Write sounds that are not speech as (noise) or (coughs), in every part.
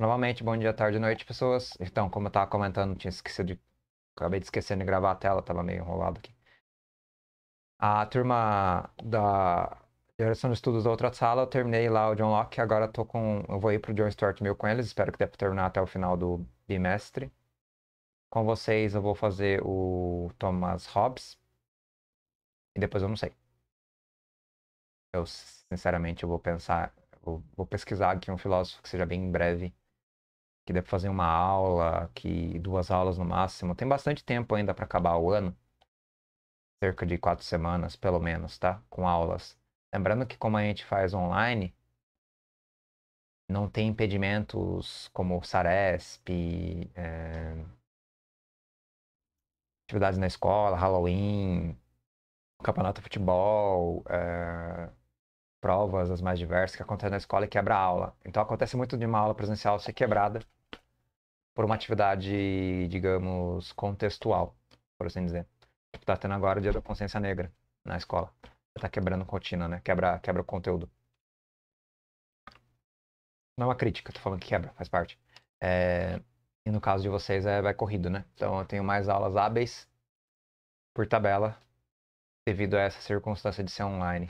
Normalmente, bom dia, tarde, noite, pessoas. Então, como eu tava comentando, tinha esquecido de... Acabei de esquecendo de gravar a tela, tava meio enrolado aqui. A turma da direção de estudos da outra sala, eu terminei lá o John Locke, agora tô com... Eu vou ir pro John Stuart Mill com eles, espero que dê pra terminar até o final do bimestre. Com vocês eu vou fazer o Thomas Hobbes. E depois eu não sei. Eu, sinceramente, eu vou pensar... Eu vou pesquisar aqui um filósofo que seja bem breve que dá para fazer uma aula, que duas aulas no máximo. Tem bastante tempo ainda para acabar o ano, cerca de quatro semanas, pelo menos, tá? Com aulas. Lembrando que como a gente faz online, não tem impedimentos como Saresp, é... Eh, atividades na escola, Halloween, campeonato de futebol, é provas, as mais diversas, que acontece na escola e quebra a aula. Então acontece muito de uma aula presencial ser quebrada por uma atividade, digamos, contextual, por assim dizer. Tipo, tá tendo agora o Dia da Consciência Negra na escola. Tá quebrando rotina, né? Quebra, quebra o conteúdo. Não é uma crítica, tô falando que quebra, faz parte. É... E no caso de vocês é vai corrido, né? Então eu tenho mais aulas hábeis por tabela devido a essa circunstância de ser online.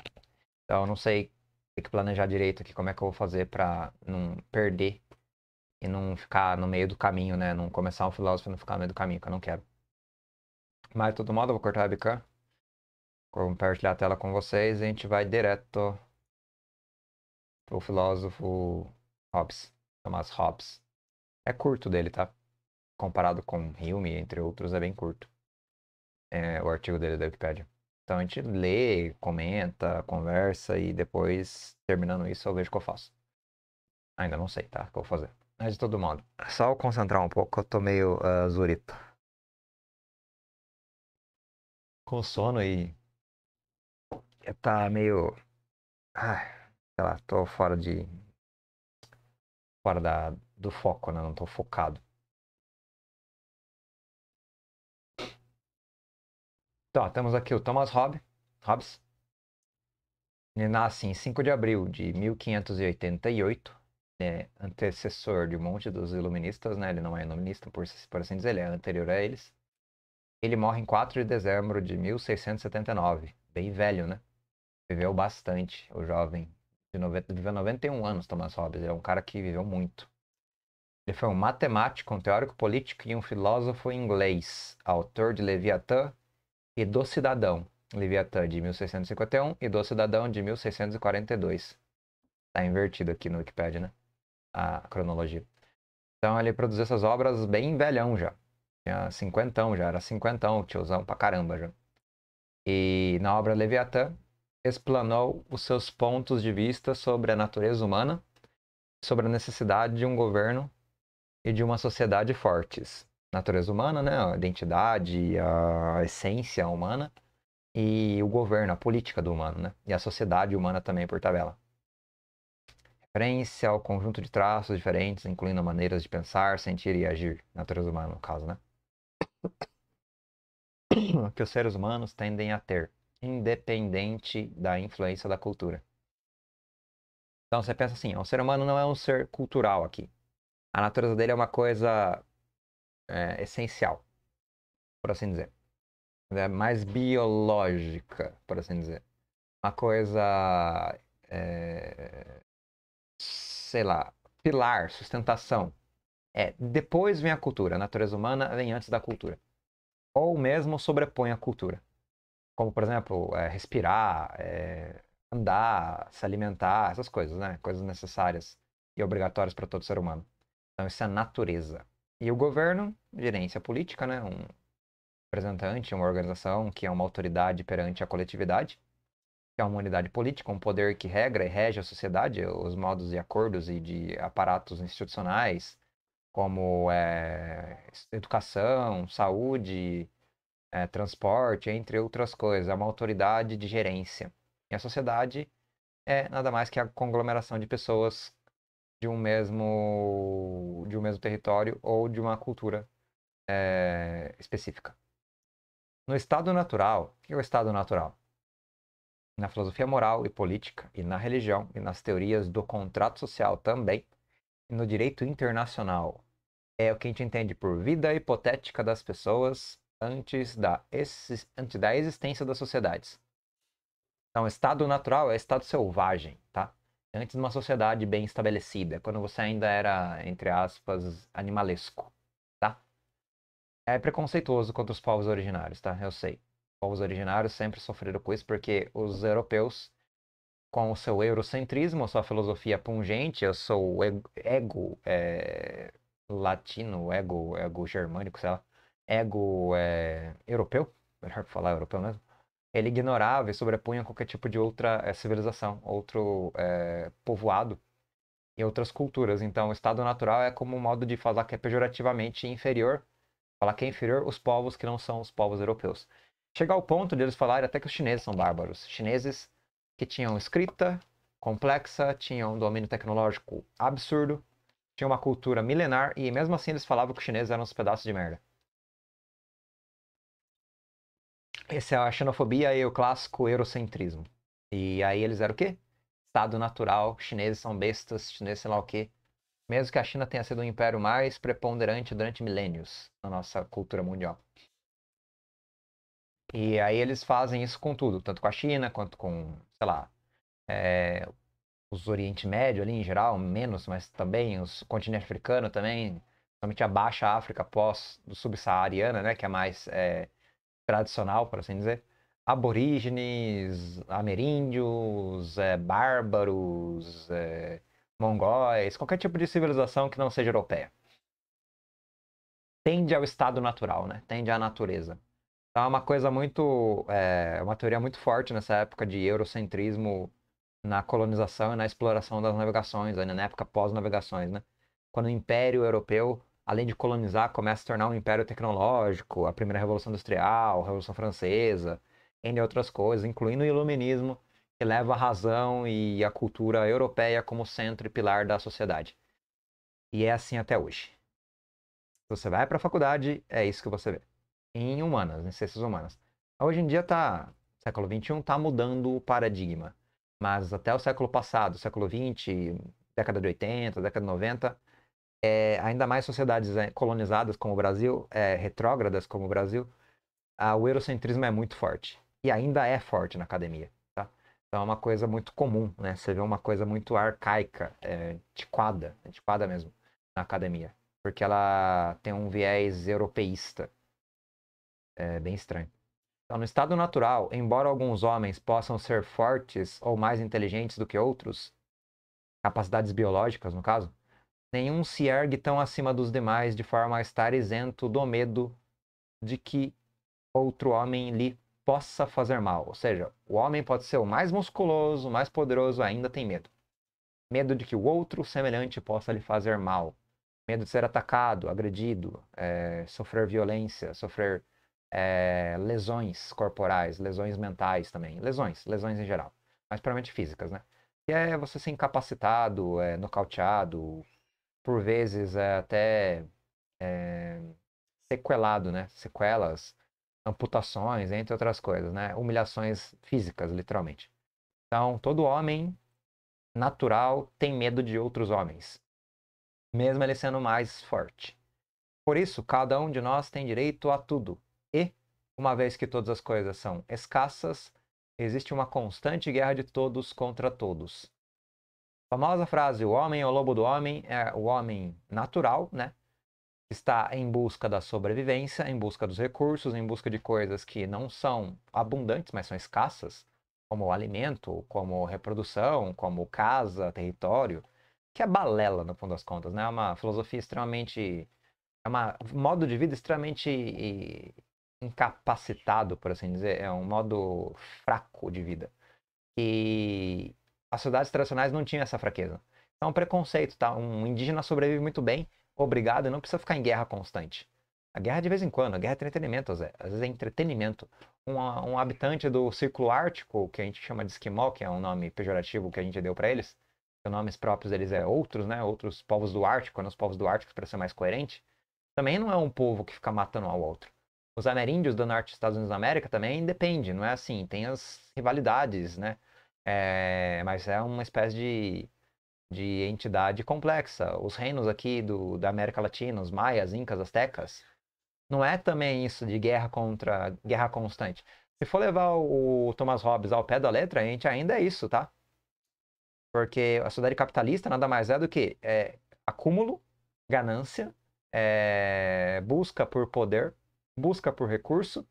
Então, não sei, tem que planejar direito aqui como é que eu vou fazer para não perder e não ficar no meio do caminho, né? Não começar um filósofo e não ficar no meio do caminho, que eu não quero. Mas, de todo modo, eu vou cortar a webcam, compartilhar a tela com vocês e a gente vai direto pro filósofo Hobbes, Thomas Hobbes. É curto dele, tá? Comparado com Hume, entre outros, é bem curto. É, o artigo dele da Wikipedia. Então a gente lê, comenta, conversa e depois, terminando isso, eu vejo o que eu faço. Ainda não sei, tá? O que eu vou fazer. Mas de todo modo, só eu concentrar um pouco, eu tô meio uh, ah, zurito. Com sono e. Tá meio. Ai, sei lá, tô fora de. Fora da... do foco, né? Não tô focado. Tá, temos aqui o Thomas Hobbes, Hobbes. Ele nasce em 5 de abril de 1588, é antecessor de um monte dos iluministas, né? Ele não é iluminista, por, por assim dizer, ele é anterior a eles. Ele morre em 4 de dezembro de 1679, bem velho, né? Viveu bastante, o jovem. De 90, viveu 91 anos, Thomas Hobbes. Ele é um cara que viveu muito. Ele foi um matemático, um teórico político e um filósofo inglês, autor de Leviatã, e do Cidadão, Leviatã de 1651 e do Cidadão de 1642. Está invertido aqui no Wikipedia, né? A cronologia. Então ele produziu essas obras bem velhão já. Tinha cinquentão já, era cinquentão, tiozão pra caramba já. E na obra Leviatã, explanou os seus pontos de vista sobre a natureza humana, sobre a necessidade de um governo e de uma sociedade fortes natureza humana, né? A identidade, a essência humana e o governo, a política do humano, né? E a sociedade humana também por tabela. Referência ao conjunto de traços diferentes, incluindo maneiras de pensar, sentir e agir, natureza humana no caso, né? (coughs) que os seres humanos tendem a ter, independente da influência da cultura. Então você pensa assim, o ser humano não é um ser cultural aqui. A natureza dele é uma coisa é, essencial, por assim dizer. É mais biológica, por assim dizer. Uma coisa, é, sei lá, pilar, sustentação. É, depois vem a cultura. A natureza humana vem antes da cultura. Ou mesmo sobrepõe a cultura. Como, por exemplo, é, respirar, é, andar, se alimentar, essas coisas, né? Coisas necessárias e obrigatórias para todo ser humano. Então, isso é natureza. E o governo, gerência política, né? Um representante, uma organização que é uma autoridade perante a coletividade, que é uma unidade política, um poder que regra e rege a sociedade, os modos e acordos e de aparatos institucionais, como é, educação, saúde, é, transporte, entre outras coisas. É uma autoridade de gerência. E a sociedade é nada mais que a conglomeração de pessoas de um mesmo de um mesmo território ou de uma cultura é, específica. No estado natural, o que é o estado natural? Na filosofia moral e política, e na religião, e nas teorias do contrato social também, e no direito internacional, é o que a gente entende por vida hipotética das pessoas antes da, antes da existência das sociedades. Então, estado natural é estado selvagem, tá? Antes de uma sociedade bem estabelecida, quando você ainda era, entre aspas, animalesco, tá? É preconceituoso contra os povos originários, tá? Eu sei. povos originários sempre sofreram com isso porque os europeus, com o seu eurocentrismo, a sua filosofia pungente, eu sou ego, ego é, latino, ego, ego germânico, sei lá, ego é, europeu, melhor falar europeu mesmo, ele ignorava e sobrepunha qualquer tipo de outra é, civilização, outro é, povoado e outras culturas. Então, o estado natural é como um modo de falar que é pejorativamente inferior, falar que é inferior os povos que não são os povos europeus. Chegar ao ponto deles eles falarem até que os chineses são bárbaros. Chineses que tinham escrita complexa, tinham um domínio tecnológico absurdo, tinham uma cultura milenar e mesmo assim eles falavam que os chineses eram uns pedaços de merda. Esse é a xenofobia e o clássico eurocentrismo. E aí eles eram o quê? Estado natural, chineses são bestas, chineses sei lá o quê. Mesmo que a China tenha sido o um império mais preponderante durante milênios na nossa cultura mundial. E aí eles fazem isso com tudo, tanto com a China quanto com, sei lá, é, os Oriente Médio ali em geral, menos, mas também os continentes africanos também, principalmente a baixa África pós do subsaariana, né, que é mais é, tradicional, por assim dizer, aborígenes, ameríndios, é, bárbaros, é, mongóis, qualquer tipo de civilização que não seja europeia. Tende ao estado natural, né? Tende à natureza. Então é uma coisa muito. É, uma teoria muito forte nessa época de eurocentrismo na colonização e na exploração das navegações, ainda né? na época pós-navegações, né? Quando o Império Europeu além de colonizar, começa a se tornar um império tecnológico, a primeira Revolução Industrial, a Revolução Francesa, entre outras coisas, incluindo o Iluminismo, que leva a razão e a cultura europeia como centro e pilar da sociedade. E é assim até hoje. Você vai para a faculdade, é isso que você vê. Em humanas, em ciências humanas. Hoje em dia tá, século XXI tá mudando o paradigma. Mas até o século passado, século XX, década de 80, década de 90, é, ainda mais sociedades né, colonizadas como o Brasil, é, retrógradas como o Brasil, a, o eurocentrismo é muito forte. E ainda é forte na academia. Tá? Então é uma coisa muito comum, né? Você vê uma coisa muito arcaica, é, antiquada, antiquada mesmo, na academia. Porque ela tem um viés europeísta. É bem estranho. Então, no estado natural, embora alguns homens possam ser fortes ou mais inteligentes do que outros, capacidades biológicas, no caso, Nenhum se ergue tão acima dos demais, de forma a estar isento do medo de que outro homem lhe possa fazer mal. Ou seja, o homem pode ser o mais musculoso, mais poderoso, ainda tem medo. Medo de que o outro semelhante possa lhe fazer mal. Medo de ser atacado, agredido, é, sofrer violência, sofrer é, lesões corporais, lesões mentais também. Lesões, lesões em geral. Mas provavelmente físicas, né? Que é você ser incapacitado, é, nocauteado, por vezes é até é, sequelado, né? Sequelas, amputações, entre outras coisas, né? Humilhações físicas, literalmente. Então, todo homem natural tem medo de outros homens, mesmo ele sendo mais forte. Por isso, cada um de nós tem direito a tudo. E, uma vez que todas as coisas são escassas, existe uma constante guerra de todos contra todos famosa frase: o homem é o lobo do homem, é o homem natural, né? Está em busca da sobrevivência, em busca dos recursos, em busca de coisas que não são abundantes, mas são escassas, como alimento, como reprodução, como casa, território, que é balela, no fundo das contas, né? É uma filosofia extremamente. É um modo de vida extremamente incapacitado, por assim dizer. É um modo fraco de vida. E, as sociedades tradicionais não tinham essa fraqueza. Então é um preconceito, tá? Um indígena sobrevive muito bem, obrigado, e não precisa ficar em guerra constante. A guerra é de vez em quando, a guerra é entretenimento, Zé. Às vezes é entretenimento. Um, um habitante do Círculo Ártico, que a gente chama de esquimó, que é um nome pejorativo que a gente deu para eles, os nomes próprios deles é outros, né? Outros povos do Ártico, né? os povos do Ártico, para ser mais coerente, também não é um povo que fica matando ao outro. Os ameríndios do norte dos Estados Unidos da América também depende, não é assim? Tem as rivalidades, né? É, mas é uma espécie de, de entidade complexa. Os reinos aqui do, da América Latina, os maias, incas, astecas, não é também isso de guerra contra guerra constante. Se for levar o Thomas Hobbes ao pé da letra, a gente ainda é isso, tá? Porque a sociedade capitalista nada mais é do que é, acúmulo, ganância, é, busca por poder, busca por recurso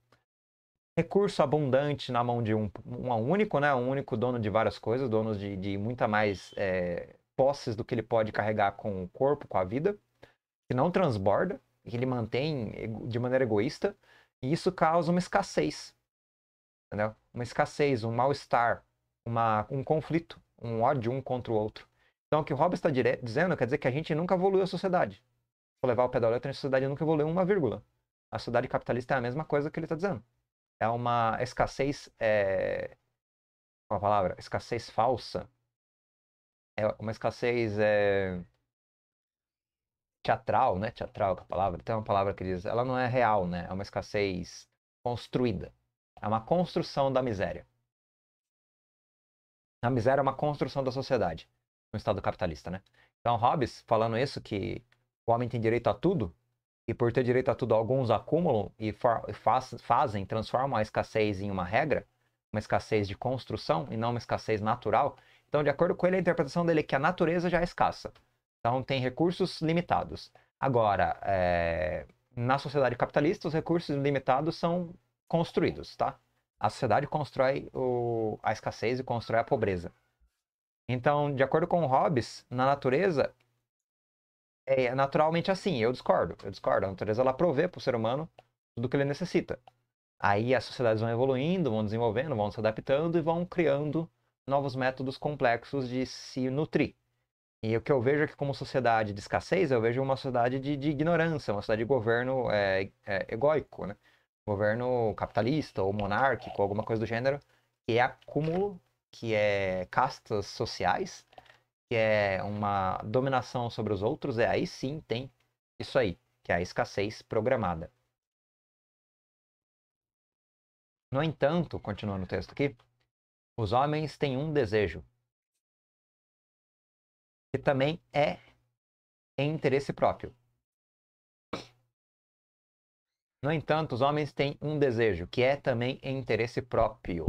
recurso abundante na mão de um, um único, né? Um único dono de várias coisas, dono de, de muita mais é, posses do que ele pode carregar com o corpo, com a vida, que não transborda, que ele mantém de maneira egoísta, e isso causa uma escassez, entendeu? Uma escassez, um mal-estar, um conflito, um ódio um contra o outro. Então, o que o Hobbes está dizendo quer dizer que a gente nunca evoluiu a sociedade. Vou levar o pé da letra, a sociedade nunca evoluiu uma vírgula. A sociedade capitalista é a mesma coisa que ele está dizendo é uma escassez. Eh, é... Qual a palavra? Escassez falsa. É uma escassez é... teatral, né? Teatral é a palavra. Tem uma palavra que diz. Ela não é real, né? É uma escassez construída. É uma construção da miséria. A miséria é uma construção da sociedade, no Estado capitalista, né? Então, Hobbes, falando isso, que o homem tem direito a tudo, e por ter direito a tudo, alguns acumulam e faz, fazem, transformam a escassez em uma regra, uma escassez de construção e não uma escassez natural. Então, de acordo com ele, a interpretação dele é que a natureza já é escassa. Então, tem recursos limitados. Agora, é... na sociedade capitalista, os recursos limitados são construídos, tá? A sociedade constrói o... a escassez e constrói a pobreza. Então, de acordo com Hobbes, na natureza, é, é naturalmente assim. Eu discordo, eu discordo. A natureza ela provê para o ser humano tudo o que ele necessita. Aí as sociedades vão evoluindo, vão desenvolvendo, vão se adaptando e vão criando novos métodos complexos de se nutrir. E o que eu vejo aqui é como sociedade de escassez, eu vejo uma sociedade de, de ignorância, uma sociedade de governo é, é, egoico, né? governo capitalista ou monárquico, alguma coisa do gênero, que é acúmulo, que é castas sociais, que é uma dominação sobre os outros, é aí sim tem isso aí, que é a escassez programada. No entanto, continuando o texto aqui, os homens têm um desejo, que também é em interesse próprio. No entanto, os homens têm um desejo, que é também em interesse próprio,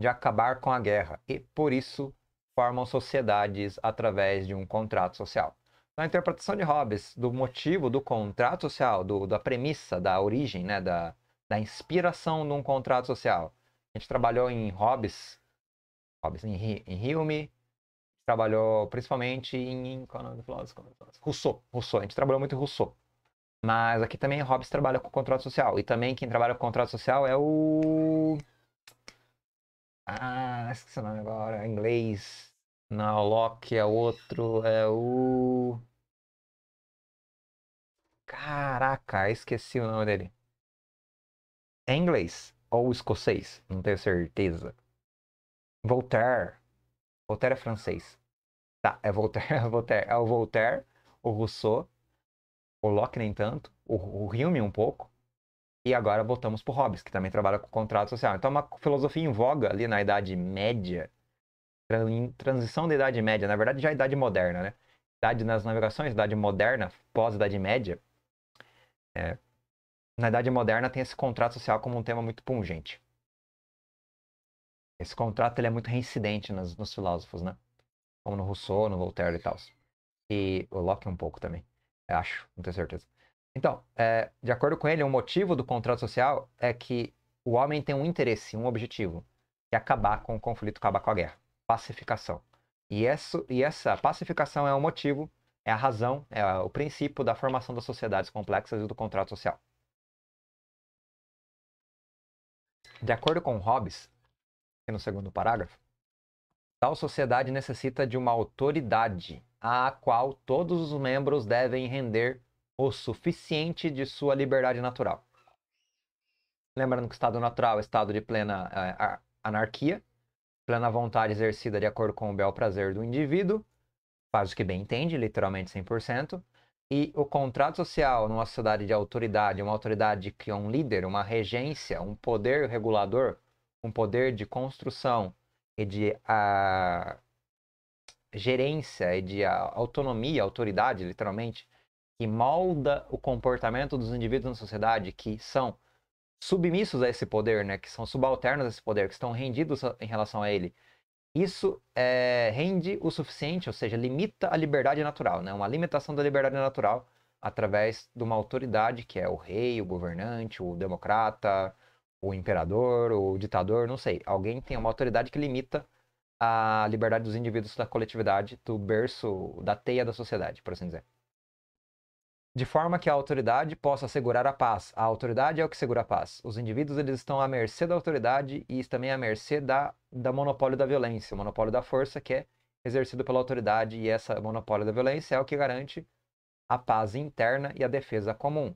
de acabar com a guerra, e por isso formam sociedades através de um contrato social. Na então, interpretação de Hobbes, do motivo do contrato social, do, da premissa, da origem, né, da, da inspiração de um contrato social, a gente trabalhou em Hobbes, Hobbes em, em Hume, trabalhou principalmente em, qual é, é Rousseau, Rousseau, a gente trabalhou muito em Rousseau. Mas aqui também Hobbes trabalha com contrato social. E também quem trabalha com contrato social é o ah, esqueci o nome agora. É inglês. Não, Loki é outro. É o. Caraca, esqueci o nome dele. É inglês ou escocês, não tenho certeza. Voltaire. Voltaire é francês. Tá, é Voltaire, é (laughs) Voltaire. É o Voltaire, o Rousseau, o Locke nem tanto, o, o Hume um pouco, e agora voltamos para o Hobbes, que também trabalha com contrato social. Então, é uma filosofia em voga ali na Idade Média, em transição da Idade Média, na verdade já a Idade Moderna, né? Idade nas navegações, Idade Moderna, pós-Idade Média. É, na Idade Moderna tem esse contrato social como um tema muito pungente. Esse contrato ele é muito reincidente nos, nos filósofos, né? Como no Rousseau, no Voltaire e tal. E o Locke um pouco também, acho, não tenho certeza. Então, é, de acordo com ele, o um motivo do contrato social é que o homem tem um interesse, um objetivo, que é acabar com o conflito, acabar com a guerra. Pacificação. E, essa, e essa pacificação é o motivo, é a razão, é o princípio da formação das sociedades complexas e do contrato social. De acordo com Hobbes, no segundo parágrafo, tal sociedade necessita de uma autoridade à qual todos os membros devem render o suficiente de sua liberdade natural. Lembrando que o estado natural é estado de plena é, anarquia, plena vontade exercida de acordo com o bel prazer do indivíduo, faz o que bem entende, literalmente 100%, e o contrato social numa sociedade de autoridade, uma autoridade que é um líder, uma regência, um poder regulador, um poder de construção e de gerência e de autonomia, autoridade, literalmente, que molda o comportamento dos indivíduos na sociedade que são submissos a esse poder, né, que são subalternos a esse poder, que estão rendidos em relação a ele, isso é, rende o suficiente, ou seja, limita a liberdade natural, né, uma limitação da liberdade natural através de uma autoridade que é o rei, o governante, o democrata, o imperador, o ditador, não sei. Alguém tem uma autoridade que limita a liberdade dos indivíduos da coletividade, do berço, da teia da sociedade, por assim dizer de forma que a autoridade possa assegurar a paz. A autoridade é o que segura a paz. Os indivíduos eles estão à mercê da autoridade e também à mercê da, da monopólio da violência, o monopólio da força que é exercido pela autoridade e essa monopólio da violência é o que garante a paz interna e a defesa comum.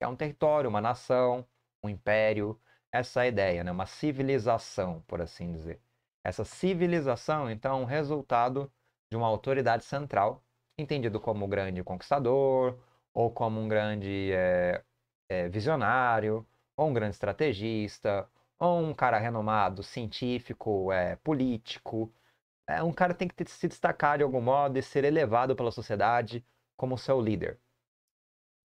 É um território, uma nação, um império, essa é a ideia, né? uma civilização, por assim dizer. Essa civilização, então, é um resultado de uma autoridade central, entendido como grande conquistador, ou como um grande é, é, visionário, ou um grande estrategista, ou um cara renomado, científico, é, político. É, um cara tem que se destacar de algum modo e ser elevado pela sociedade como seu líder.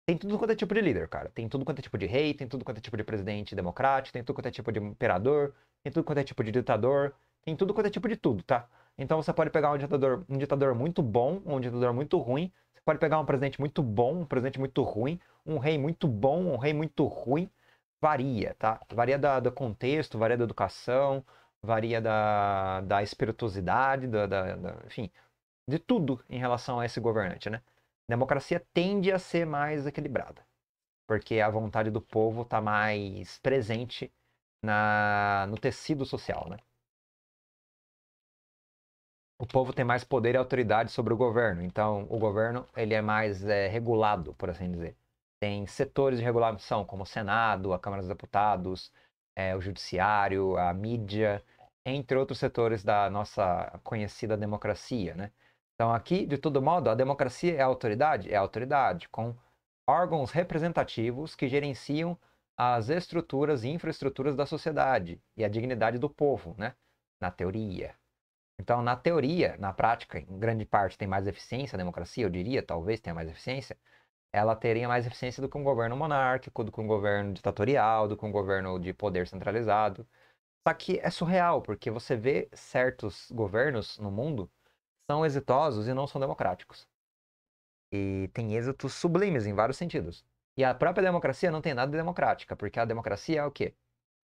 Tem tudo quanto é tipo de líder, cara. Tem tudo quanto é tipo de rei, tem tudo quanto é tipo de presidente democrático, tem tudo quanto é tipo de imperador, tem tudo quanto é tipo de ditador, tem tudo quanto é tipo de tudo, tá? Então você pode pegar um ditador, um ditador muito bom, um ditador muito ruim, você pode pegar um presidente muito bom, um presidente muito ruim, um rei muito bom, um rei muito ruim. Varia, tá? Varia da, do contexto, varia da educação, varia da, da espirituosidade, da, da, da, enfim, de tudo em relação a esse governante, né? democracia tende a ser mais equilibrada, porque a vontade do povo está mais presente na, no tecido social, né? o povo tem mais poder e autoridade sobre o governo. Então, o governo ele é mais é, regulado, por assim dizer. Tem setores de regulação, como o Senado, a Câmara dos Deputados, é, o Judiciário, a mídia, entre outros setores da nossa conhecida democracia, né? Então, aqui, de todo modo, a democracia é a autoridade? É a autoridade, com órgãos representativos que gerenciam as estruturas e infraestruturas da sociedade e a dignidade do povo, né? Na teoria. Então, na teoria, na prática, em grande parte tem mais eficiência a democracia, eu diria, talvez tenha mais eficiência, ela teria mais eficiência do que um governo monárquico, do que um governo ditatorial, do que um governo de poder centralizado. Só que é surreal, porque você vê certos governos no mundo são exitosos e não são democráticos. E tem êxitos sublimes em vários sentidos. E a própria democracia não tem nada de democrática, porque a democracia é o quê?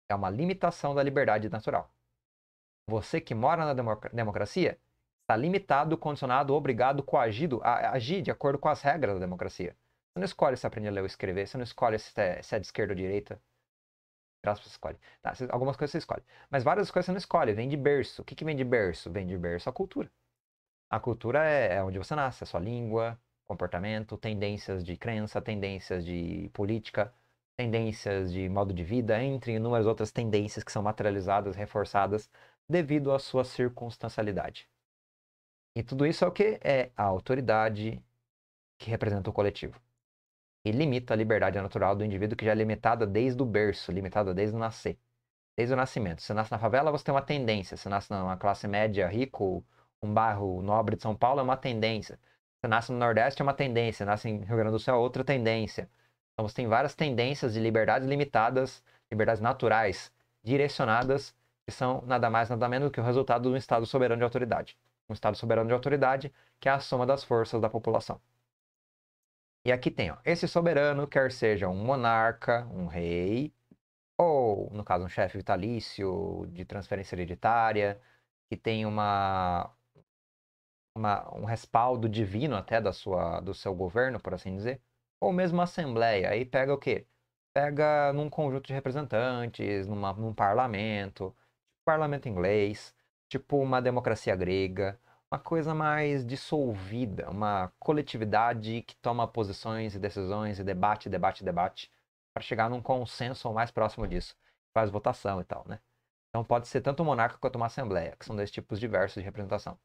É uma limitação da liberdade natural. Você que mora na democracia está limitado, condicionado, obrigado, coagido a agir de acordo com as regras da democracia. Você não escolhe se aprende a ler ou escrever, você não escolhe se é, se é de esquerda ou direita. Graças você escolhe. Tá, algumas coisas você escolhe. Mas várias coisas você não escolhe, vem de berço. O que, que vem de berço? Vem de berço a cultura. A cultura é, é onde você nasce, é sua língua, comportamento, tendências de crença, tendências de política, tendências de modo de vida, entre inúmeras outras tendências que são materializadas, reforçadas devido à sua circunstancialidade. E tudo isso é o que? É a autoridade que representa o coletivo. E limita a liberdade natural do indivíduo que já é limitada desde o berço, limitada desde o nascer. Desde o nascimento. Se nasce na favela, você tem uma tendência. Se nasce numa classe média, rico, um bairro nobre de São Paulo, é uma tendência. Se nasce no Nordeste, é uma tendência. Nasce em Rio Grande do Sul, é outra tendência. Então você tem várias tendências de liberdades limitadas, liberdades naturais, direcionadas que são nada mais nada menos do que o resultado de um Estado soberano de autoridade. Um Estado soberano de autoridade que é a soma das forças da população. E aqui tem, ó, esse soberano, quer seja um monarca, um rei, ou, no caso, um chefe vitalício de transferência hereditária, que tem uma, uma, um respaldo divino até da sua, do seu governo, por assim dizer, ou mesmo a assembleia, aí pega o quê? Pega num conjunto de representantes, numa, num parlamento, parlamento inglês, tipo uma democracia grega, uma coisa mais dissolvida, uma coletividade que toma posições e decisões e debate, debate, debate, para chegar num consenso ou mais próximo disso. Faz votação e tal, né? Então pode ser tanto o monarca quanto uma assembleia, que são dois tipos diversos de representação.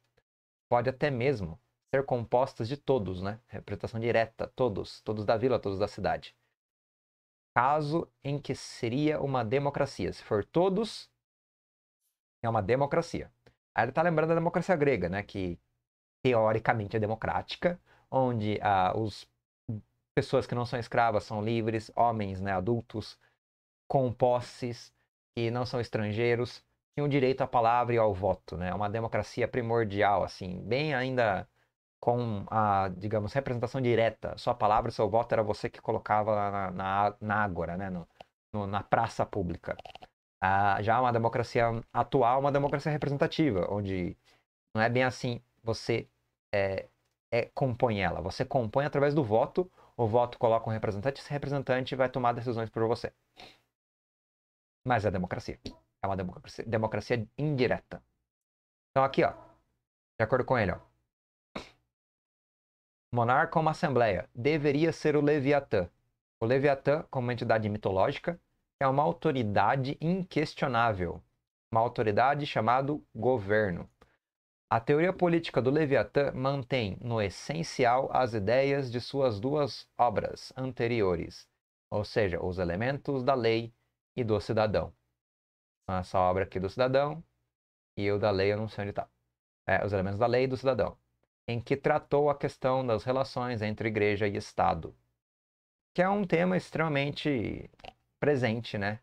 Pode até mesmo ser compostas de todos, né? Representação direta, todos, todos da vila, todos da cidade. Caso em que seria uma democracia, se for todos é uma democracia. Aí ele está lembrando da democracia grega, né, que teoricamente é democrática, onde ah, os pessoas que não são escravas são livres, homens, né, adultos, com posses, que não são estrangeiros, tinham direito à palavra e ao voto, né? É uma democracia primordial, assim, bem ainda com a, digamos, representação direta. Sua palavra, seu voto era você que colocava na, na, na ágora, né? No, no, na praça pública. Ah, já uma democracia atual, uma democracia representativa, onde não é bem assim você é, é, compõe ela. Você compõe através do voto, o voto coloca um representante, esse representante vai tomar decisões por você. Mas é democracia. É uma democracia, democracia indireta. Então aqui, ó, de acordo com ele, ó. Monarca como assembleia deveria ser o Leviatã. O Leviatã, como entidade mitológica, é uma autoridade inquestionável, uma autoridade chamado governo. A teoria política do Leviatã mantém, no essencial, as ideias de suas duas obras anteriores, ou seja, os elementos da lei e do cidadão. Essa obra aqui do cidadão e o da lei, eu não sei onde está. É, os elementos da lei e do cidadão, em que tratou a questão das relações entre igreja e Estado, que é um tema extremamente presente, né?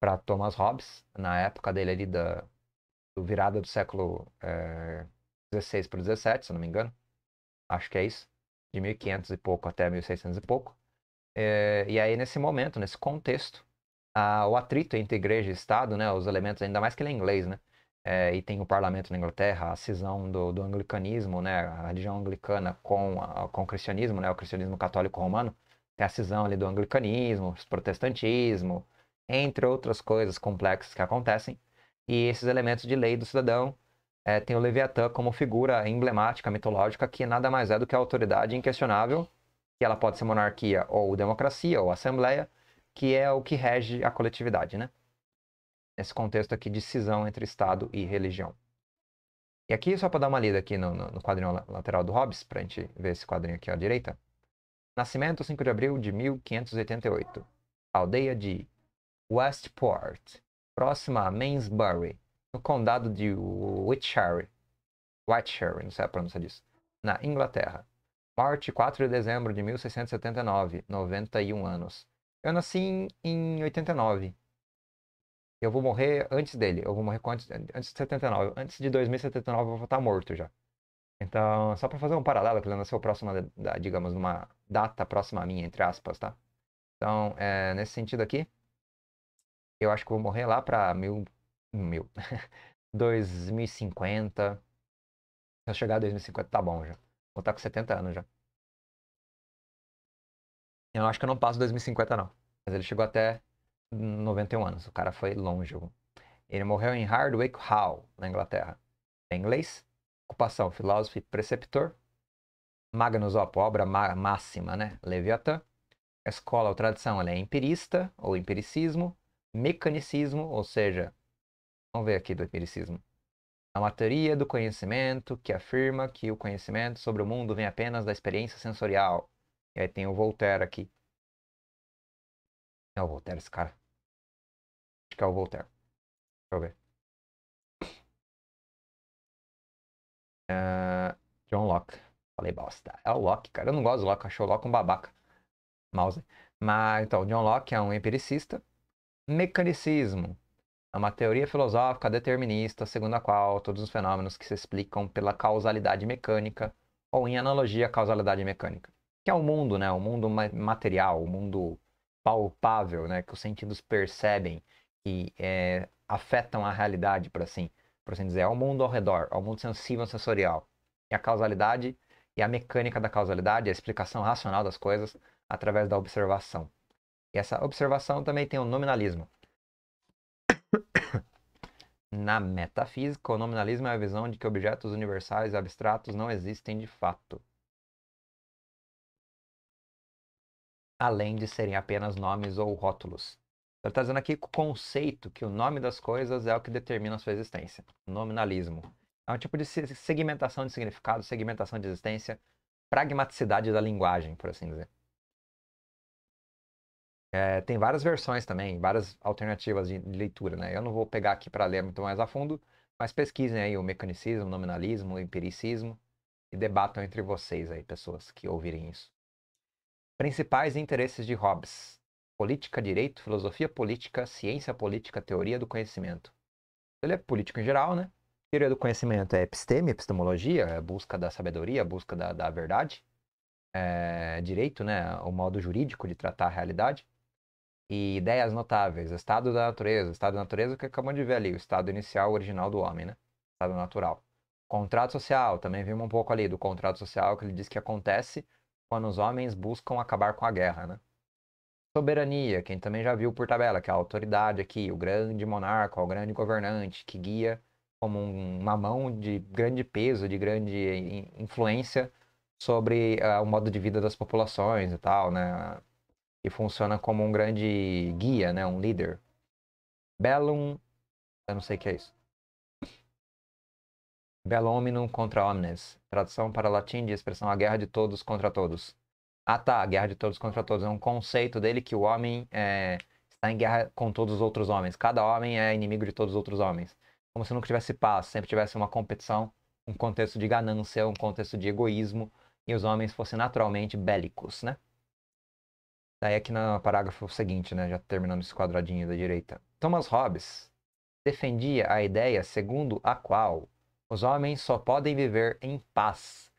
Para Thomas Hobbes, na época dele ali da do virada do século é, 16 para 17, se não me engano. Acho que é isso. De 1500 e pouco até 1600 e pouco. É, e aí, nesse momento, nesse contexto, a, o atrito entre igreja e Estado, né? Os elementos, ainda mais que ele é inglês, né? É, e tem o parlamento na Inglaterra, a cisão do, do anglicanismo, né, a religião anglicana com, a, com o cristianismo, né, o cristianismo católico romano, tem a cisão ali do anglicanismo, protestantismo, entre outras coisas complexas que acontecem. E esses elementos de lei do cidadão é, tem o Leviatã como figura emblemática, mitológica, que nada mais é do que a autoridade inquestionável, que ela pode ser monarquia ou democracia ou assembleia, que é o que rege a coletividade, né? Esse contexto aqui de cisão entre Estado e religião. E aqui, só para dar uma lida aqui no, no quadrinho lateral do Hobbes, para a gente ver esse quadrinho aqui à direita, Nascimento 5 de abril de 1588. Aldeia de Westport, próxima a Mainsbury, no condado de Wiltshire, Whiteshire, não sei a pronúncia disso, na Inglaterra. Morte 4 de dezembro de 1679, 91 anos. Eu nasci em 89. Eu vou morrer antes dele, eu vou morrer antes, antes de 79. Antes de 2079 eu vou estar morto já. Então, só para fazer um paralelo, que ela nasceu próxima, da, digamos, numa data próxima a minha, entre aspas, tá? Então, é, nesse sentido aqui, eu acho que vou morrer lá para mil, mil, 2050. (laughs) Se eu chegar a 2050, tá bom já. Vou estar tá com 70 anos já. Eu acho que eu não passo 2050, não. Mas ele chegou até 91 anos. O cara foi longe. Ele morreu em Hardwick Hall, na Inglaterra. Em inglês, Ocupação, filósofo e preceptor. Magnus Opus, obra máxima, né? Leviatã. Escola ou tradição, ela é empirista ou empiricismo. Mecanicismo, ou seja, vamos ver aqui do empiricismo. É uma teoria do conhecimento que afirma que o conhecimento sobre o mundo vem apenas da experiência sensorial. E aí tem o Voltaire aqui. É o Voltaire esse cara. Acho que é o Voltaire. Deixa eu ver. John Locke. Falei bosta. É o Locke, cara. Eu não gosto do Locke, achou o Locke um babaca. Mouse. Mas então, John Locke é um empiricista. Mecanicismo é uma teoria filosófica determinista, segundo a qual todos os fenômenos que se explicam pela causalidade mecânica, ou em analogia à causalidade mecânica, que é o mundo, né? O mundo material, o mundo palpável, né? Que os sentidos percebem e é, afetam a realidade, por assim por assim dizer, ao mundo ao redor, ao mundo sensível sensorial. E a causalidade e a mecânica da causalidade, a explicação racional das coisas através da observação. E essa observação também tem o nominalismo. (coughs) Na metafísica, o nominalismo é a visão de que objetos universais e abstratos não existem de fato. Além de serem apenas nomes ou rótulos está então, dizendo aqui que o conceito, que o nome das coisas é o que determina a sua existência. Nominalismo. É um tipo de segmentação de significado, segmentação de existência, pragmaticidade da linguagem, por assim dizer. É, tem várias versões também, várias alternativas de leitura, né? Eu não vou pegar aqui para ler muito mais a fundo, mas pesquisem aí o mecanicismo, o nominalismo, o empiricismo e debatam entre vocês aí, pessoas que ouvirem isso. Principais interesses de Hobbes política, direito, filosofia política, ciência política, teoria do conhecimento. Ele é político em geral, né? Teoria do conhecimento é episteme, epistemologia, é busca da sabedoria, busca da, da verdade. É, direito, né? É o modo jurídico de tratar a realidade. E ideias notáveis, estado da natureza. Estado da natureza que acabamos de ver ali, o estado inicial, original do homem, né? Estado natural. Contrato social, também vimos um pouco ali do contrato social que ele diz que acontece quando os homens buscam acabar com a guerra, né? soberania, quem também já viu por tabela, que é a autoridade aqui, o grande monarca, o grande governante, que guia como um, uma mão de grande peso, de grande influência sobre uh, o modo de vida das populações e tal, né? E funciona como um grande guia, né? Um líder. Bellum... Eu não sei o que é isso. Bellum contra omnes. Tradução para latim de expressão a guerra de todos contra todos. Ah tá, a guerra de todos contra todos. É um conceito dele que o homem é, está em guerra com todos os outros homens. Cada homem é inimigo de todos os outros homens. Como se nunca tivesse paz, sempre tivesse uma competição, um contexto de ganância, um contexto de egoísmo, e os homens fossem naturalmente bélicos, né? Daí aqui no parágrafo seguinte, né, já terminando esse quadradinho da direita. Thomas Hobbes defendia a ideia segundo a qual os homens só podem viver em paz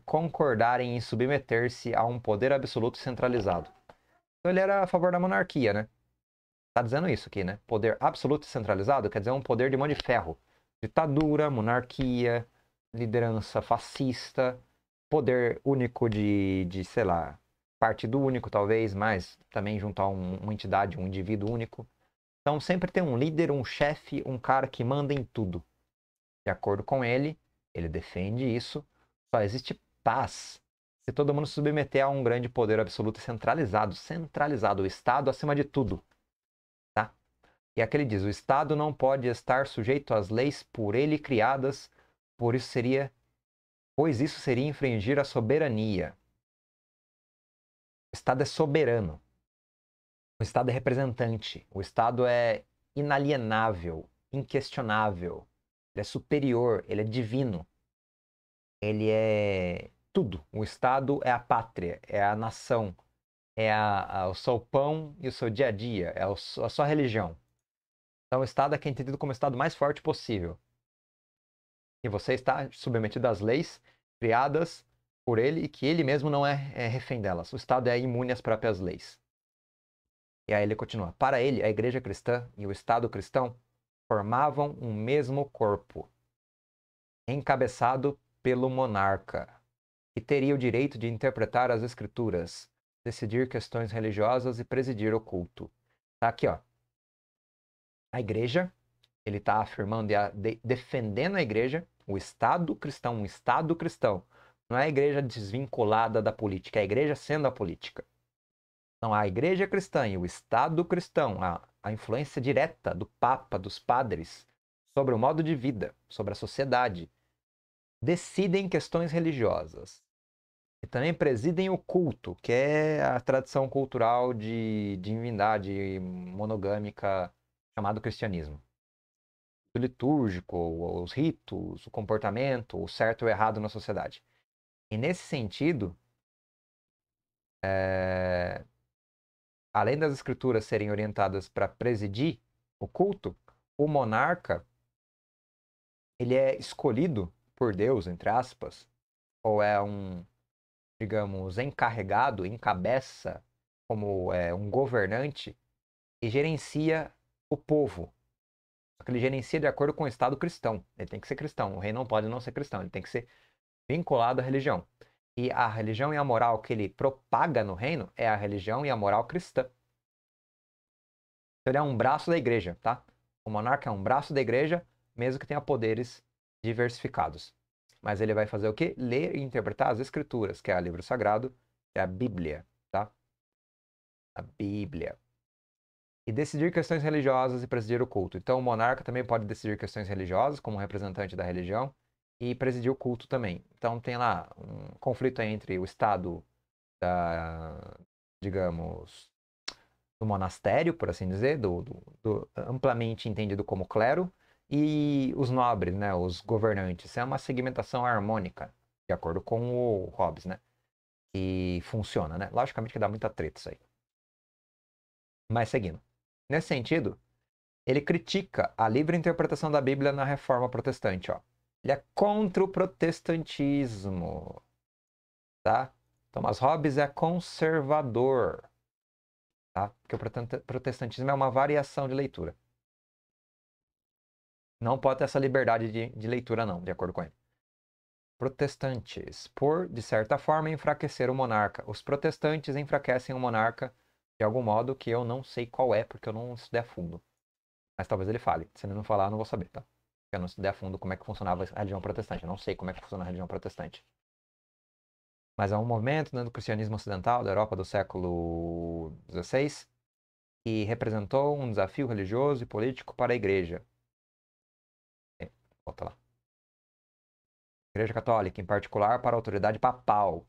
concordarem em submeter-se a um poder absoluto centralizado. Então ele era a favor da monarquia, né? Tá dizendo isso aqui, né? Poder absoluto centralizado quer dizer um poder de mão de ferro. Ditadura, monarquia, liderança fascista, poder único de, de sei lá, partido único talvez, mas também juntar um, uma entidade, um indivíduo único. Então sempre tem um líder, um chefe, um cara que manda em tudo. De acordo com ele, ele defende isso só existe paz se todo mundo se submeter a um grande poder absoluto centralizado, centralizado, o Estado acima de tudo. Tá? E aqui ele diz: o Estado não pode estar sujeito às leis por ele criadas, por isso seria, pois isso seria infringir a soberania. O Estado é soberano. O Estado é representante. O Estado é inalienável, inquestionável. Ele é superior, ele é divino ele é tudo. O Estado é a pátria, é a nação, é a, a, o seu pão e o seu dia a dia, é o, a sua religião. Então o Estado é quem é entendido como o Estado mais forte possível. E você está submetido às leis criadas por ele e que ele mesmo não é, é refém delas. O Estado é imune às próprias leis. E aí ele continua. Para ele, a igreja cristã e o Estado cristão formavam um mesmo corpo, encabeçado pelo monarca, que teria o direito de interpretar as escrituras, decidir questões religiosas e presidir o culto. Tá aqui, ó. A igreja, ele está afirmando e defendendo a igreja, o Estado cristão, um Estado cristão. Não é a igreja desvinculada da política, é a igreja sendo a política. Então, a igreja cristã e o Estado cristão, a, a influência direta do Papa, dos padres, sobre o modo de vida, sobre a sociedade, decidem questões religiosas e também presidem o culto, que é a tradição cultural de, divindade monogâmica chamado cristianismo. O litúrgico, os ritos, o comportamento, o certo e o errado na sociedade. E nesse sentido, é... além das escrituras serem orientadas para presidir o culto, o monarca ele é escolhido por Deus, entre aspas, ou é um, digamos, encarregado, encabeça, como é, um governante, e gerencia o povo. Só que ele gerencia de acordo com o Estado cristão. Ele tem que ser cristão. O rei não pode não ser cristão. Ele tem que ser vinculado à religião. E a religião e a moral que ele propaga no reino é a religião e a moral cristã. Então, ele é um braço da igreja, tá? O monarca é um braço da igreja, mesmo que tenha poderes diversificados. Mas ele vai fazer o quê? Ler e interpretar as escrituras, que é o livro sagrado, é a Bíblia, tá? A Bíblia. E decidir questões religiosas e presidir o culto. Então o monarca também pode decidir questões religiosas, como representante da religião, e presidir o culto também. Então tem lá um conflito entre o estado da, digamos, do monastério, por assim dizer, do, do, do amplamente entendido como clero, e os nobres, né, os governantes. É uma segmentação harmônica, de acordo com o Hobbes, né? E funciona, né? Logicamente que dá muita treta isso aí. Mas seguindo. Nesse sentido, ele critica a livre interpretação da Bíblia na reforma protestante, ó. Ele é contra o protestantismo. Tá? Thomas Hobbes é conservador. Tá? Porque o protestantismo é uma variação de leitura. Não pode ter essa liberdade de, de leitura, não, de acordo com ele. Protestantes. Por, de certa forma, enfraquecer o monarca. Os protestantes enfraquecem o monarca de algum modo que eu não sei qual é, porque eu não estudei a fundo. Mas talvez ele fale. Se ele não falar, eu não vou saber, tá? Eu não estudei a fundo como é que funcionava a religião protestante. Eu não sei como é que funciona a religião protestante. Mas há um movimento né, do cristianismo ocidental, da Europa do século XVI, que representou um desafio religioso e político para a igreja. Volta lá. Igreja Católica, em particular para a autoridade papal,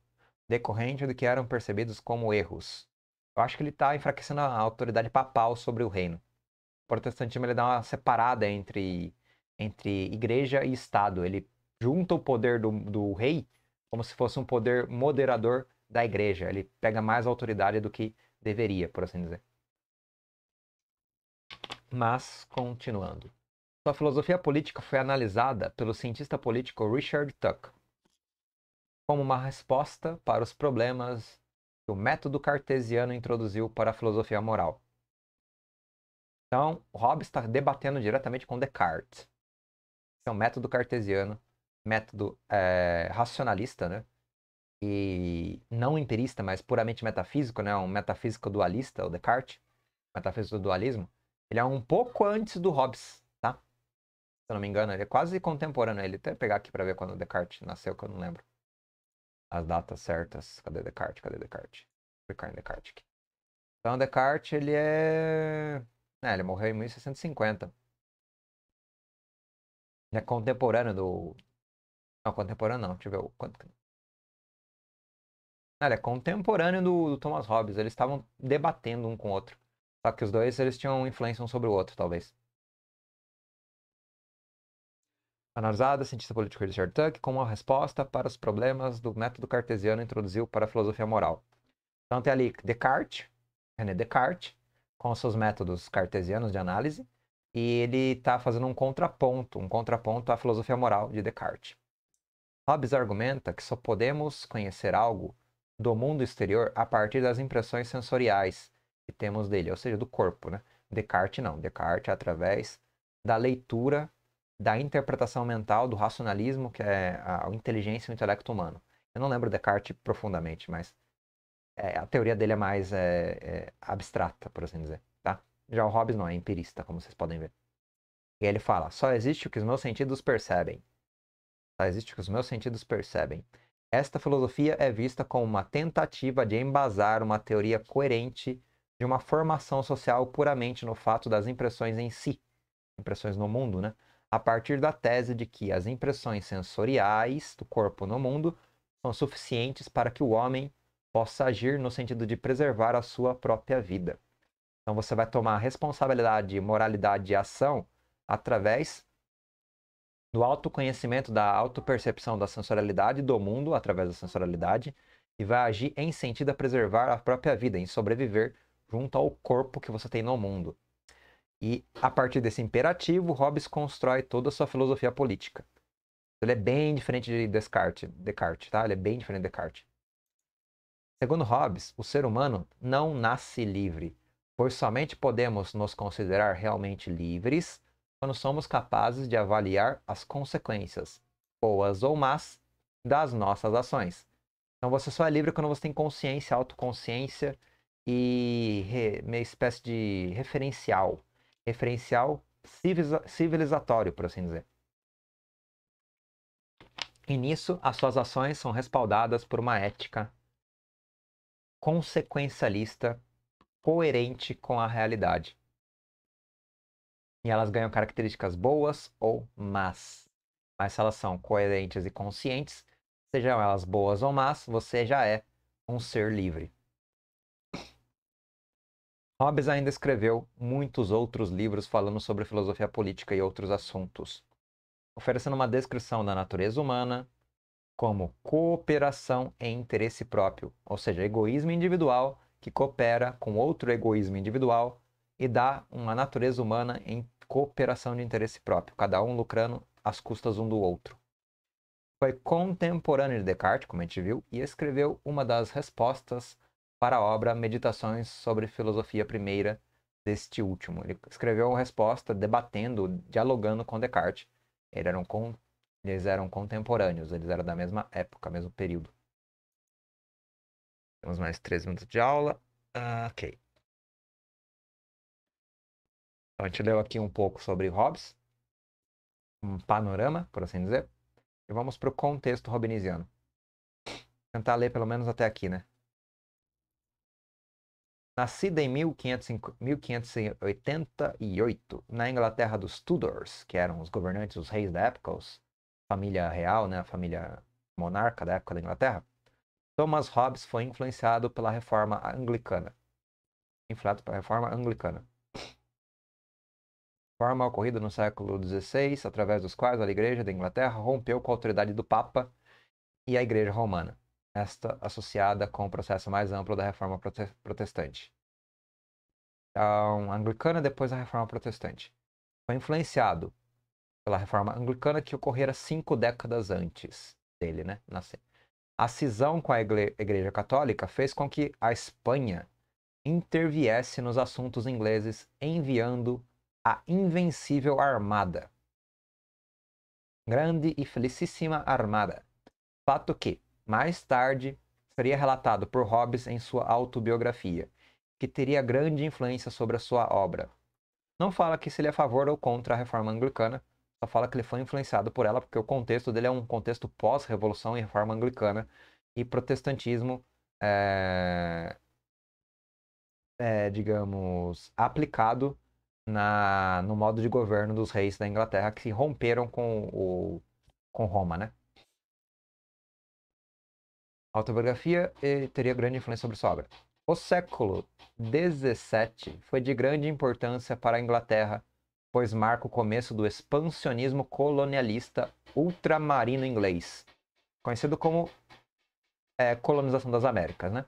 decorrente do que eram percebidos como erros. Eu acho que ele está enfraquecendo a autoridade papal sobre o reino. O protestantismo ele dá uma separada entre, entre igreja e Estado. Ele junta o poder do, do rei como se fosse um poder moderador da igreja. Ele pega mais autoridade do que deveria, por assim dizer. Mas, continuando. Sua filosofia política foi analisada pelo cientista político Richard Tuck como uma resposta para os problemas que o método cartesiano introduziu para a filosofia moral. Então, Hobbes está debatendo diretamente com Descartes. Esse é um método cartesiano, método é, racionalista, né? E não empirista, mas puramente metafísico, né? Um metafísico dualista, o Descartes, metafísico do dualismo. Ele é um pouco antes do Hobbes eu não me engano, ele é quase contemporâneo. Né? Ele até pegar aqui para ver quando Descartes nasceu, que eu não lembro. As datas certas. Cadê Descartes? Cadê Descartes? Vou clicar em Descartes aqui. Então, Descartes, ele é... é. Ele morreu em 1650. Ele é contemporâneo do. Não, contemporâneo não. Deixa eu ver o quanto. Ah, ele é contemporâneo do, do Thomas Hobbes. Eles estavam debatendo um com o outro. Só que os dois eles tinham influência um sobre o outro, talvez. analisada cientista político Richard Tuck, como uma resposta para os problemas do método cartesiano introduziu para a filosofia moral. Então tem ali Descartes, René Descartes, com seus métodos cartesianos de análise, e ele está fazendo um contraponto, um contraponto à filosofia moral de Descartes. Hobbes argumenta que só podemos conhecer algo do mundo exterior a partir das impressões sensoriais que temos dele, ou seja, do corpo, né? Descartes não, Descartes através da leitura da interpretação mental, do racionalismo, que é a inteligência e o intelecto humano. Eu não lembro Descartes profundamente, mas é, a teoria dele é mais é, é, abstrata, por assim dizer. Tá? Já o Hobbes não é empirista, como vocês podem ver. E ele fala: só existe o que os meus sentidos percebem. Só existe o que os meus sentidos percebem. Esta filosofia é vista como uma tentativa de embasar uma teoria coerente de uma formação social puramente no fato das impressões em si, impressões no mundo, né? a partir da tese de que as impressões sensoriais do corpo no mundo são suficientes para que o homem possa agir no sentido de preservar a sua própria vida. Então você vai tomar responsabilidade, moralidade e ação através do autoconhecimento, da autopercepção da sensorialidade do mundo através da sensorialidade e vai agir em sentido a preservar a própria vida, em sobreviver junto ao corpo que você tem no mundo. E a partir desse imperativo, Hobbes constrói toda a sua filosofia política. Ele é bem diferente de Descartes, Descartes, tá? Ele é bem diferente de Descartes. Segundo Hobbes, o ser humano não nasce livre, pois somente podemos nos considerar realmente livres quando somos capazes de avaliar as consequências, boas ou más, das nossas ações. Então você só é livre quando você tem consciência, autoconsciência e re... uma espécie de referencial referencial civilizatório, por assim dizer. E nisso, as suas ações são respaldadas por uma ética consequencialista coerente com a realidade. E elas ganham características boas ou más. Mas se elas são coerentes e conscientes, sejam elas boas ou más, você já é um ser livre. Hobbes ainda escreveu muitos outros livros falando sobre filosofia política e outros assuntos, oferecendo uma descrição da natureza humana como cooperação em interesse próprio, ou seja, egoísmo individual que coopera com outro egoísmo individual e dá uma natureza humana em cooperação de interesse próprio, cada um lucrando às custas um do outro. Foi contemporâneo de Descartes, como a gente viu, e escreveu uma das respostas para a obra Meditações sobre Filosofia Primeira deste último. Ele escreveu uma resposta debatendo, dialogando com Descartes. Eles eram, eles eram contemporâneos, eles eram da mesma época, mesmo período. Temos mais três minutos de aula. Uh, ok. Então, a gente leu aqui um pouco sobre Hobbes, um panorama, por assim dizer. E vamos para o contexto hobbesiano. Tentar ler pelo menos até aqui, né? Nascida em 1588 na Inglaterra dos Tudors, que eram os governantes, os reis da época, os família real, né, a família monarca da época da Inglaterra, Thomas Hobbes foi influenciado pela reforma anglicana. Influenciado pela reforma anglicana. Reforma ocorrida no século XVI, através dos quais a Igreja da Inglaterra rompeu com a autoridade do Papa e a Igreja Romana esta associada com o processo mais amplo da reforma protestante. Então, a anglicana depois a reforma protestante. Foi influenciado pela reforma anglicana que ocorrera cinco décadas antes dele, né? Nascer. A cisão com a Igreja Católica fez com que a Espanha interviesse nos assuntos ingleses, enviando a invencível Armada. Grande e felicíssima Armada. Fato que, mais tarde, seria relatado por Hobbes em sua autobiografia, que teria grande influência sobre a sua obra. Não fala que se ele é a favor ou contra a reforma anglicana, só fala que ele foi influenciado por ela, porque o contexto dele é um contexto pós-revolução e reforma anglicana e protestantismo, é... É, digamos, aplicado na... no modo de governo dos reis da Inglaterra que se romperam com, o... com Roma, né? autobiografia e eh, teria grande influência sobre sua obra. O século XVII foi de grande importância para a Inglaterra, pois marca o começo do expansionismo colonialista ultramarino inglês, conhecido como é, colonização das Américas, né?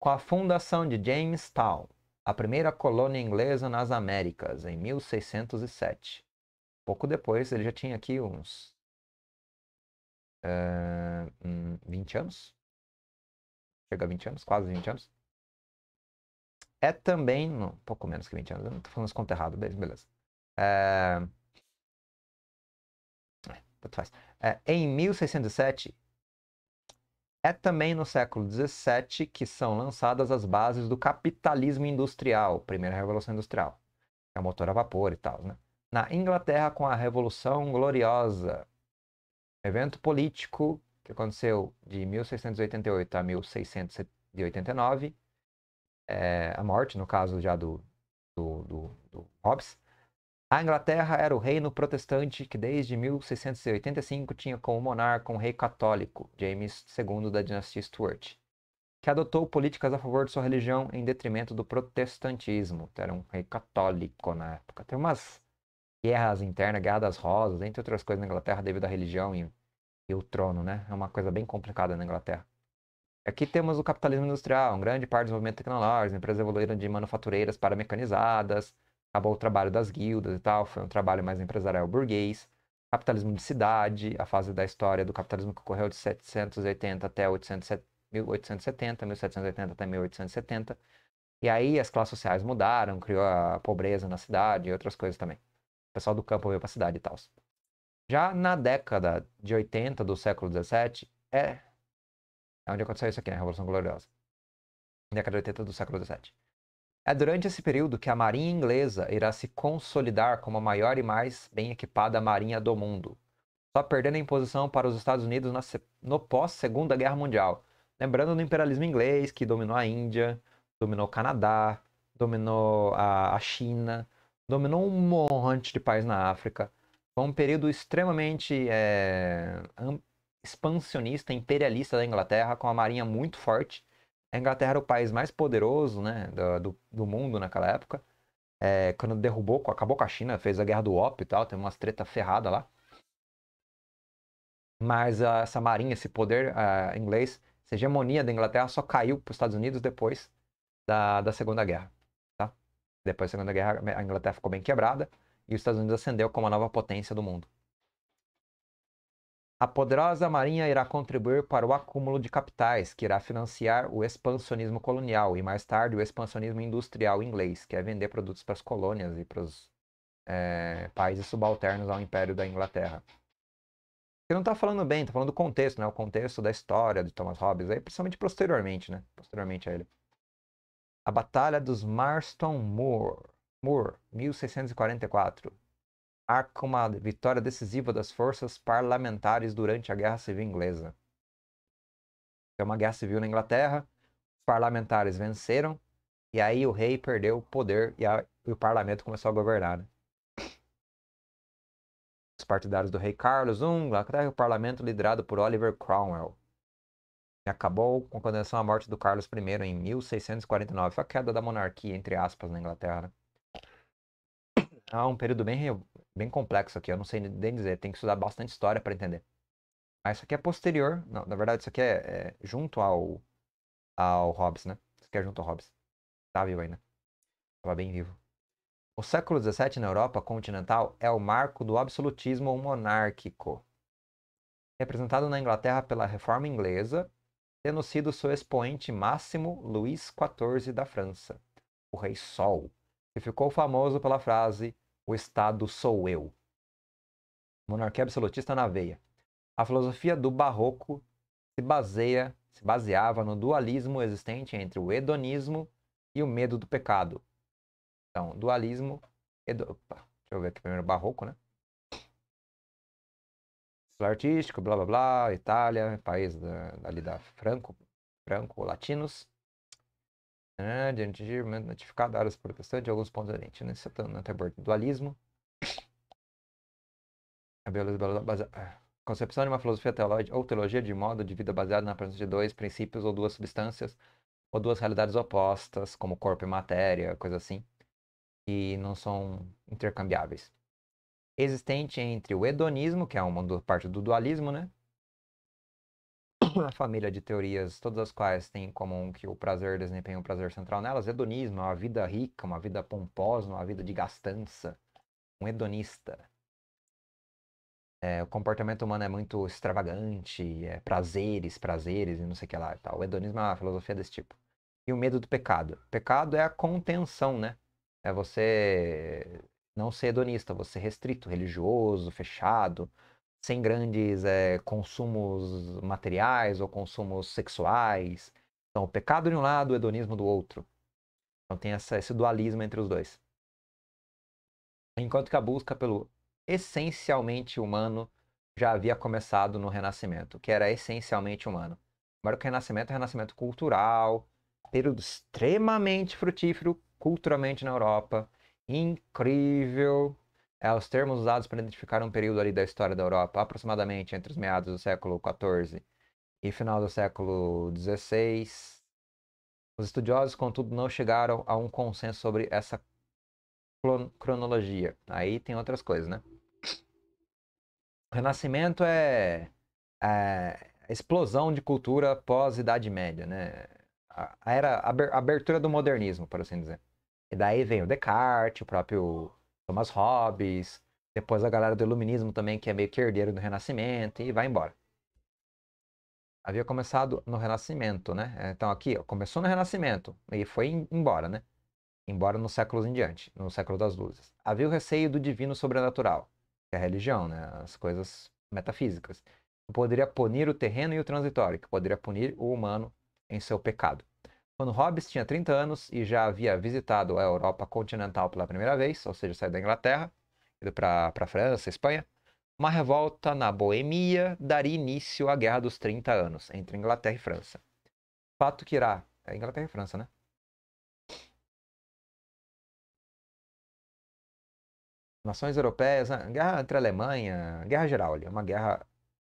Com a fundação de Jamestown, a primeira colônia inglesa nas Américas, em 1607. Pouco depois, ele já tinha aqui uns uh, eh, 20 anos? Chega a 20 anos, quase 20 anos. É também, não, pouco menos que 20 anos, eu não tô falando isso conta beleza. É... Tanto faz. É, em 1607, é também no século XVII que são lançadas as bases do capitalismo industrial, primeira revolução industrial, que é o motor a vapor e tal, né? Na Inglaterra com a Revolução Gloriosa, evento político que aconteceu de 1688 a 1689, é, eh, a morte, no caso já do, do, do, do Hobbes, a Inglaterra era o reino protestante que desde 1685 tinha como monarca um rei católico, James II da dinastia Stuart, que adotou políticas a favor de sua religião em detrimento do protestantismo. Era um rei católico na época. Tem umas guerras internas, guerra das rosas, entre outras coisas na Inglaterra devido à religião e e o trono, né? É uma coisa bem complicada na Inglaterra. Aqui temos o capitalismo industrial, um grande par do desenvolvimento tecnológico, as empresas evoluíram de manufatureiras para mecanizadas, acabou o trabalho das guildas e tal, foi um trabalho mais empresarial burguês. Capitalismo de cidade, a fase da história do capitalismo que ocorreu de 780 até 1870, 1780 até 1870. E aí as classes sociais mudaram, criou a pobreza na cidade e outras coisas também. O pessoal do campo veio para a cidade e tal. Já na década de 80 do século 17, é, é onde aconteceu isso aqui, né? Revolução Gloriosa. Década de 80 do século 17. É durante esse período que a marinha inglesa irá se consolidar como a maior e mais bem equipada marinha do mundo, só perdendo em posição para os Estados Unidos na, no pós-Segunda Guerra Mundial. Lembrando do imperialismo inglês, que dominou a Índia, dominou o Canadá, dominou a, a China, dominou um monte de países na África, foi um período extremamente é, expansionista, imperialista da Inglaterra, com a marinha muito forte. A Inglaterra era o país mais poderoso né, do, do mundo naquela época. É, quando derrubou, acabou com a China, fez a guerra do Op e tal, tem umas treta ferrada lá. Mas essa marinha, esse poder eh, inglês, essa hegemonia da Inglaterra só caiu para os Estados Unidos depois da, da Segunda Guerra. Tá? Depois da Segunda Guerra, a Inglaterra ficou bem quebrada e os Estados Unidos ascendeu como a nova potência do mundo. A poderosa marinha irá contribuir para o acúmulo de capitais, que irá financiar o expansionismo colonial e mais tarde o expansionismo industrial inglês, que é vender produtos para as colônias e para os é, países subalternos ao Império da Inglaterra. Ele não está falando bem, está falando do contexto, né? O contexto da história de Thomas Hobbes, aí, principalmente posteriormente, né? Posteriormente a ele. A Batalha dos Marston Moor. Moore, 1644. Arca uma vitória decisiva das forças parlamentares durante a Guerra Civil Inglesa. É uma guerra civil na Inglaterra, os parlamentares venceram, e aí o rei perdeu o poder e, a, e o parlamento começou a governar. Né? Os partidários do rei Carlos I, Inglaterra, o parlamento liderado por Oliver Cromwell. E acabou com a condenação à morte do Carlos I em 1649. Foi a queda da monarquia, entre aspas, na Inglaterra. Né? Ah, um período bem, bem complexo aqui, eu não sei nem dizer, tem que estudar bastante história para entender. Ah, isso aqui é posterior, não, na verdade isso aqui é, é junto ao, ao Hobbes, né? Isso aqui é junto ao Hobbes. Tá vivo ainda. Tava bem vivo. O século XVII na Europa continental é o marco do absolutismo monárquico, representado na Inglaterra pela Reforma Inglesa, tendo sido seu expoente máximo Luís XIV da França, o Rei Sol que ficou famoso pela frase O Estado sou eu. Monarquia absolutista na veia. A filosofia do barroco se baseia, se baseava no dualismo existente entre o hedonismo e o medo do pecado. Então, dualismo, hedo... Opa, deixa eu ver aqui primeiro barroco, né? artístico, blá blá blá, Itália, país da, ali da Franco, Franco, latinos né, diante de argumento notificado da alguns pontos aderentes, né, citando até o dualismo, a a ah, concepção de uma filosofia teológica ou teologia de modo de vida baseada na presença de dois princípios ou duas substâncias ou duas realidades opostas, como corpo e matéria, coisa assim, e não são intercambiáveis. Existente entre o hedonismo, que é uma parte do dualismo, né, uma (laughs) família de teorias, todas as quais têm em comum que o prazer desempenha um prazer central nelas, hedonismo, é uma vida rica, uma vida pomposa, uma vida de gastança, um hedonista. É, o comportamento humano é muito extravagante, é prazeres, prazeres e não sei o que lá e tal. O hedonismo é uma filosofia desse tipo. E o medo do pecado. Pecado é a contenção, né? É você não ser hedonista, você restrito, religioso, fechado, sem grandes é, consumos materiais ou consumos sexuais. Então, o pecado de um lado, o hedonismo do outro. Então, tem essa, esse dualismo entre os dois. Enquanto que a busca pelo essencialmente humano já havia começado no Renascimento, que era essencialmente humano. Agora, o é Renascimento é um renascimento cultural, período extremamente frutífero culturalmente na Europa, incrível, é os termos usados para identificar um período ali da história da Europa, aproximadamente entre os meados do século XIV e final do século XVI. Os estudiosos, contudo, não chegaram a um consenso sobre essa cronologia. Aí tem outras coisas, né? O Renascimento é, é explosão de cultura pós-Idade Média, né? A, era abertura do modernismo, por assim dizer. E daí vem o Descartes, o próprio Thomas Hobbes, depois a galera do Iluminismo também, que é meio que herdeiro do Renascimento, e vai embora. Havia começado no Renascimento, né? Então aqui, ó, começou no Renascimento e foi embora, né? Embora nos séculos em diante, no século das luzes. Havia o receio do divino sobrenatural, que é a religião, né? As coisas metafísicas. poderia punir o terreno e o transitório, que poderia punir o humano em seu pecado. Quando Hobbes tinha 30 anos e já havia visitado a Europa continental pela primeira vez, ou seja, saiu da Inglaterra, ido para a França, Espanha, uma revolta na Boêmia daria início à Guerra dos 30 Anos entre Inglaterra e França. Fato que irá. É Inglaterra e França, né? Nações europeias, né? guerra entre a Alemanha, guerra geral, uma guerra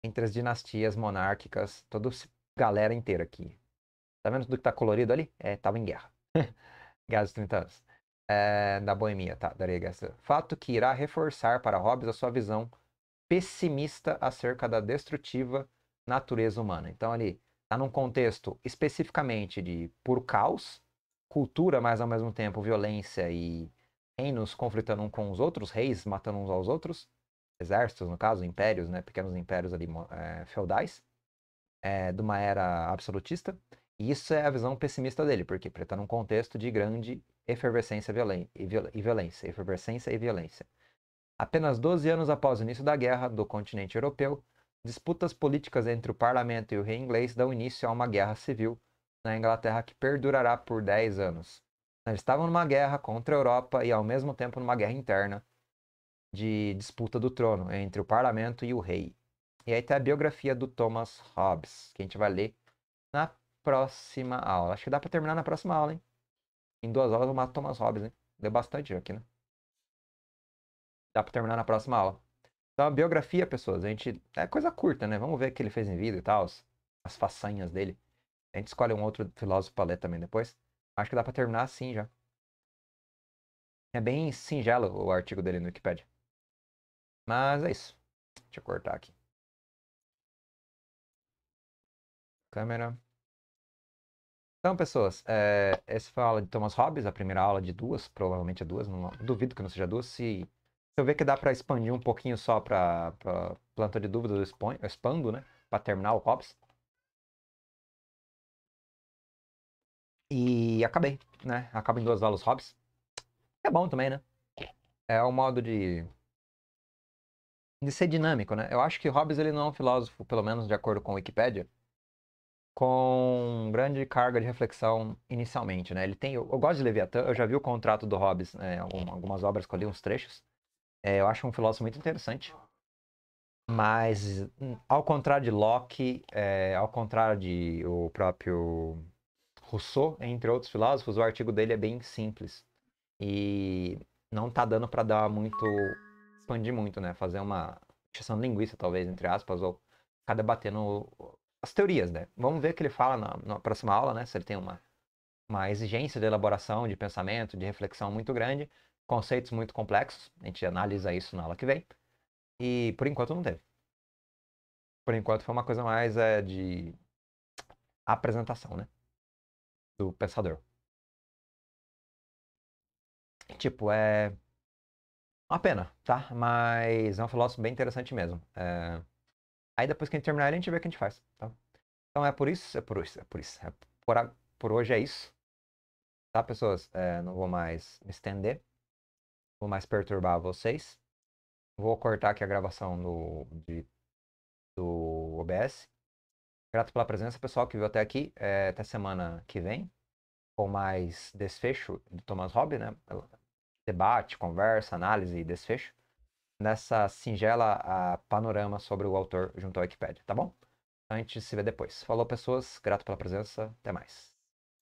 entre as dinastias monárquicas, toda galera inteira aqui, Tá vendo tudo que tá colorido ali? É, tava em guerra. gás (laughs) dos 30 anos. É, da boemia, tá, Daria Gasta. Fato que irá reforçar para Hobbes a sua visão pessimista acerca da destrutiva natureza humana. Então ali tá num contexto especificamente de puro caos, cultura, mas ao mesmo tempo violência e reinos conflitando um com os outros, reis matando uns aos outros, exércitos, no caso, impérios, né, pequenos impérios ali é, feudais, é, de uma era absolutista. Isso é a visão pessimista dele, porque ele está num contexto de grande efervescência e, violência, efervescência e violência. Apenas 12 anos após o início da guerra do continente europeu, disputas políticas entre o parlamento e o rei inglês dão início a uma guerra civil na Inglaterra que perdurará por 10 anos. Eles estavam numa guerra contra a Europa e ao mesmo tempo numa guerra interna de disputa do trono entre o parlamento e o rei. E aí tem tá a biografia do Thomas Hobbes, que a gente vai ler na próxima aula. Acho que dá para terminar na próxima aula, hein? Em duas horas eu mato Thomas Hobbes, hein? Deu bastante aqui, né? Dá para terminar na próxima aula. Então, a biografia, pessoas, a gente. É coisa curta, né? Vamos ver o que ele fez em vida e tal, as, as façanhas dele. A gente escolhe um outro filósofo pra ler também depois. Acho que dá para terminar assim já. É bem singelo o artigo dele no Wikipedia. Mas é isso. Deixa eu cortar aqui. Câmera. Então, pessoas, é, eh, essa foi a aula de Thomas Hobbes, a primeira aula de duas, provavelmente é duas, não, duvido que não seja duas. Se, se eu ver que dá para expandir um pouquinho só para planta de dúvidas, eu, eu expando, né? Para terminar o Hobbes. E acabei, né? Acaba em duas aulas Hobbes. É bom também, né? É um modo de de ser dinâmico, né? Eu acho que Hobbes ele não é um filósofo, pelo menos de acordo com a Wikipédia, com grande carga de reflexão inicialmente, né? Ele tem, eu, eu gosto de Leviatã, eu já vi o contrato do Hobbes, né, algumas obras que eu li, uns trechos. É, eu acho um filósofo muito interessante. Mas, hum, ao contrário de Locke, é, ao contrário de o próprio Rousseau, entre outros filósofos, o artigo dele é bem simples. E não tá dando para dar muito, expandir muito, né? Fazer uma exceção linguista, talvez, entre aspas, ou cada debatendo as teorias, né? Vamos ver o que ele fala na, na próxima aula, né? Se ele tem uma, uma exigência de elaboração, de pensamento, de reflexão muito grande, conceitos muito complexos. A gente analisa isso na aula que vem. E por enquanto não teve. Por enquanto foi uma coisa mais é, de apresentação, né? Do pensador. Tipo, é. Uma pena, tá? Mas é um filósofo bem interessante mesmo. É... Aí depois que a gente terminar ele, a gente vê o que a gente faz. Tá? Então é por isso, é por isso, é por isso. É por, por hoje é isso. Tá, pessoas? É, não vou mais me estender. Vou mais perturbar vocês. Vou cortar aqui a gravação do, de, do OBS. Grato pela presença, pessoal, que viu até aqui. É, até semana que vem. Com mais desfecho do Thomas Hobbes, né? Debate, conversa, análise e desfecho nessa singela panorama sobre o autor junto à Wikipédia, tá bom? Antes se vê depois. Falou, pessoas. Grato pela presença. Até mais.